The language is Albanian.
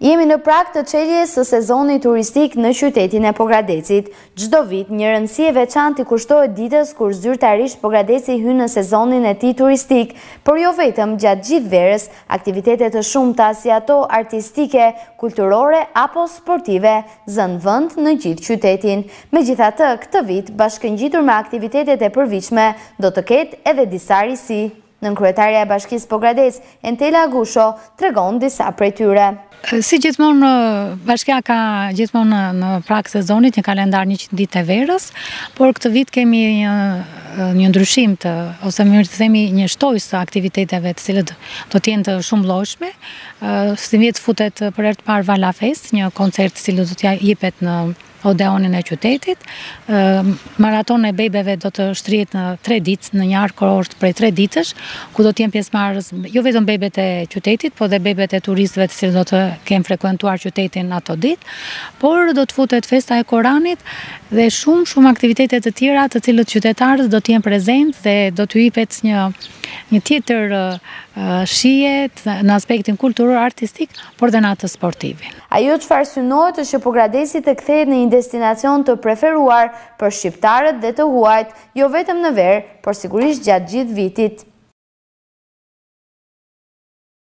Jemi në prak të qelje së sezoni turistik në qytetin e Pogradecit. Gjdo vit, një rëndësi e veçan të kushtohet ditës kur zyrtarisht Pogradeci hynë në sezonin e ti turistik, për jo vetëm gjatë gjithë verës, aktivitetet të shumë të asja to artistike, kulturore apo sportive zënë vënd në gjithë qytetin. Me gjitha të, këtë vit, bashkën gjitur me aktivitetet e përvishme, do të ketë edhe disa risi në nënkryetarja e bashkisë Pogradec, Entela Agusho, të disa prej tyre. Si gjithmonë, bashkja ka gjithmonë në prak sezonit një kalendar një qëndit të verës, por këtë vit kemi një ndryshim të, ose më mërë të themi një shtojës të aktiviteteve të cilët do tjenë të shumë loshme. Së të vjetë futet për e të parë Vala Fest, një koncert të cilët do tja jipet në Odeonin e qytetit. Maraton e bebeve do të shtrijet në tre ditë, në njarë kërë është prej tre ditësh, ku do t'jem pjesmarës, jo vetëm bebet e qytetit, po dhe bebet e turistëve të cilë do të kemë frekuentuar qytetin në ato ditë, por do të futet festa e Koranit dhe shumë, shumë aktivitetet të tjera të cilët qytetarës do t'jem prezent dhe do t'ju ipet një një tjetër shije në aspektin kulturur artistik, por dhe në atë sportivin. Ajo që synohet është që Pogradesi të kthejt në një destinacion të preferuar për shqiptarët dhe të huajt, jo vetëm në verë, por sigurisht gjatë gjithë vitit.